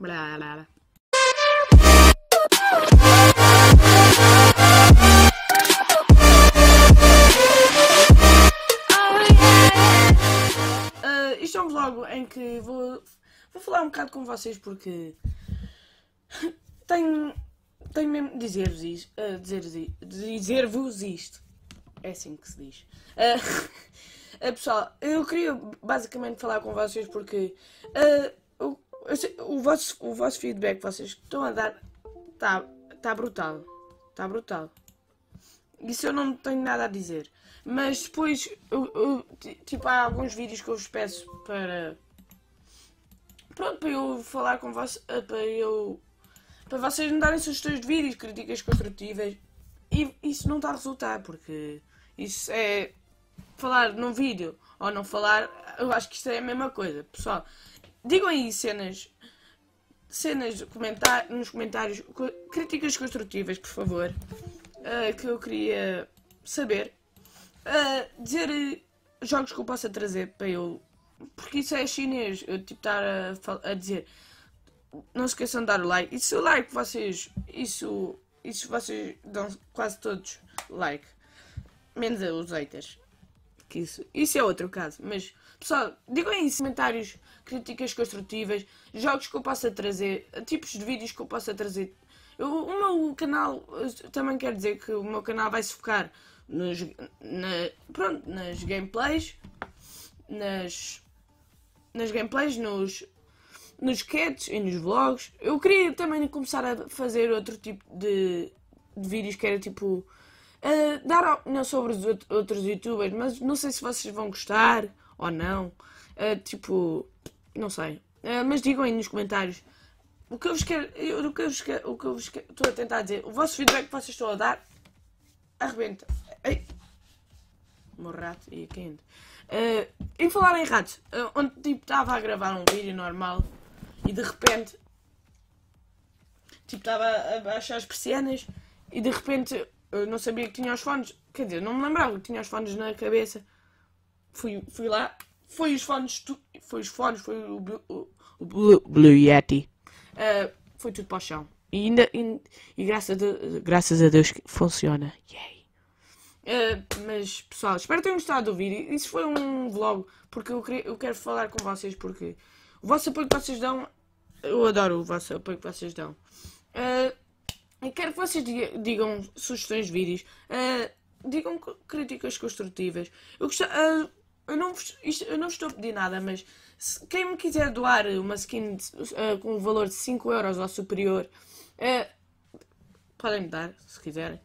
Blá, blá, blá. Uh, ah, isto é um vlog em que vou, vou falar um bocado com vocês porque tenho, tenho mesmo dizer-vos isto, uh, ah, dizer, dizer-vos isto. É assim que se diz. Uh, pessoal, eu queria basicamente falar com vocês porque uh, o, vosso, o vosso feedback vocês estão a dar está tá brutal. Está brutal. Isso eu não tenho nada a dizer. Mas depois, eu, eu, tipo, há alguns vídeos que eu vos peço para. Pronto, para eu falar com vocês. Eh, para eu. Para vocês me darem sugestões de vídeos, críticas construtivas. E isso não está a resultar, porque isso é falar num vídeo ou não falar, eu acho que isto é a mesma coisa. Pessoal, digam aí cenas, cenas comentar, nos comentários, críticas construtivas, por favor, uh, que eu queria saber. Uh, dizer jogos que eu possa trazer para eu. Porque isso é chinês, eu tipo estar a, a dizer. Não se esqueçam de dar o like. E se o like vocês. Isso. Isso vocês dão quase todos like. Menos os haters que isso, isso é outro caso. Mas, pessoal, digam aí comentários, críticas construtivas, jogos que eu possa trazer, tipos de vídeos que eu possa trazer. Eu, o meu canal, também quer dizer que o meu canal vai se focar nos, na, pronto, nas gameplays, nas, nas gameplays, nos, nos sketches e nos vlogs. Eu queria também começar a fazer outro tipo de, de vídeos que era tipo Uh, dar opinião sobre os outros youtubers, mas não sei se vocês vão gostar ou não. Uh, tipo, não sei. Uh, mas digam aí nos comentários o que eu vos quero. o que eu vos quero. O que eu vos quero, Estou a tentar dizer. O vosso feedback que vocês estão a dar. Arrebenta. Ei! Meu rato e aqui ainda. Uh, em falar em ratos, onde tipo estava a gravar um vídeo normal e de repente. Tipo, estava a baixar as persianas e de repente eu não sabia que tinha os fones. Quer dizer, não me lembrava que tinha os fones na cabeça. Fui, fui lá. Foi os fones, tu, foi os fones, foi o, o, o Blue, Blue, Yeti. Uh, foi tudo para o chão. E ainda, e, e graças, a Deus, graças a Deus funciona. Yay. Uh, mas pessoal, espero que tenham gostado do vídeo. Isso foi um vlog, porque eu, queria, eu quero falar com vocês, porque o vosso apoio que vocês dão, eu adoro o vosso apoio que vocês dão. Uh, Quero que vocês digam sugestões de vídeos, uh, digam críticas construtivas. Eu, uh, eu, não vos, isto, eu não estou a pedir nada, mas se, quem me quiser doar uma skin de, uh, ah, com um valor de 5€ euros ou superior, podem me dar se quiserem.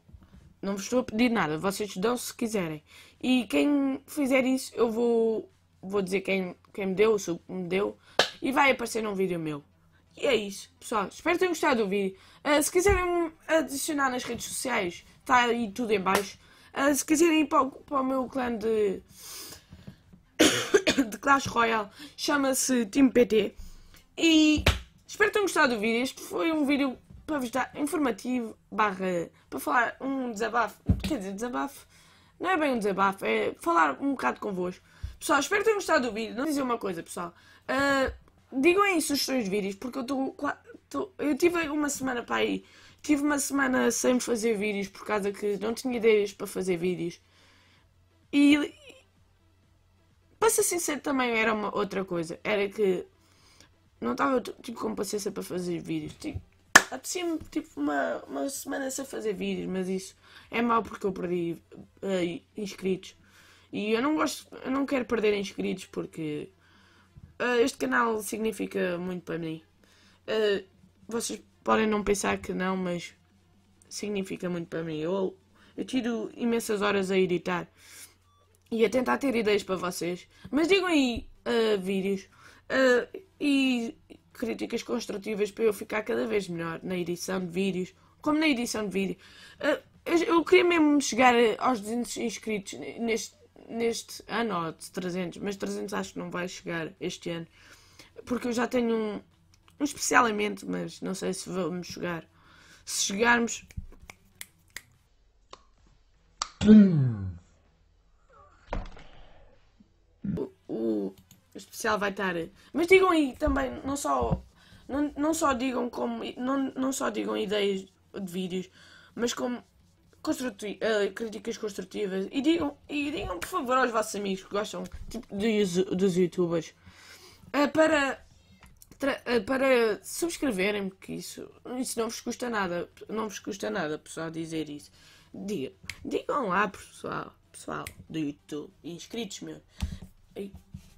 Não vos estou a pedir nada, vocês dão se quiserem. E quem fizer isso, eu vou, vou dizer quem, quem me deu, se me deu, e vai aparecer num vídeo meu. E é isso, pessoal. Espero que tenham gostado do vídeo. Uh, se quiserem adicionar nas redes sociais, está aí tudo em baixo. Uh, se quiserem ir para o, para o meu clã de, de Clash Royale, chama-se Team PT. E espero que tenham gostado do vídeo. Este foi um vídeo para vos dar informativo, barra, para falar um desabafo, quer dizer, desabafo, não é bem um desabafo, é falar um bocado convosco. Pessoal, espero que tenham gostado do vídeo. Não dizer uma coisa, pessoal. Uh, digam aí sugestões de vídeos, porque eu estou. Eu tive uma semana para aí. Tive uma semana sem fazer vídeos por causa que não tinha ideias para fazer vídeos. E. Para ser sincero, também era uma outra coisa. Era que. Não estava tipo, com paciência para fazer vídeos. Tipo, apetecia-me tipo, uma, uma semana sem fazer vídeos, mas isso é mau porque eu perdi uh, inscritos. E eu não gosto. Eu não quero perder inscritos porque. Uh, este canal significa muito para mim. Uh, vocês podem não pensar que não, mas significa muito para mim. Eu, eu tiro imensas horas a editar e a tentar ter ideias para vocês. Mas digam aí uh, vídeos e críticas construtivas para eu ficar cada vez melhor na edição de vídeos, como na edição de vídeo. Eu, eu queria mesmo chegar aos 200 inscritos neste neste ano, ou de 300, mas 300 acho que não vai chegar este ano, porque eu já tenho um, um especial em mente, mas não sei se vamos chegar. Se chegarmos. O, o especial vai estar. Mas digam aí também, não só. Não, não só digam como. Não, não só digam ideias de vídeos, mas como construti uh, críticas construtivas e digam, e digam por favor aos vossos amigos que gostam tipo, de, dos youtubers uh, para, uh, para subscreverem-me que isso, isso não vos custa nada, não vos custa nada pessoal dizer isso. Diga, digam lá pessoal, pessoal do YouTube, inscritos meus.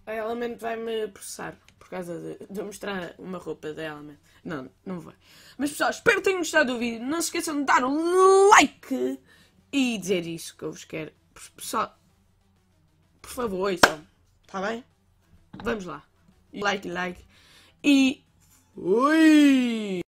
Ela vai me processar por causa de, de mostrar uma roupa dela, não, não vai. Mas pessoal, espero que tenham gostado do vídeo. Não se esqueçam de dar um like e dizer isso que eu vos quero. Pessoal, por favor, então, está bem? Vamos lá. Like, like e fui!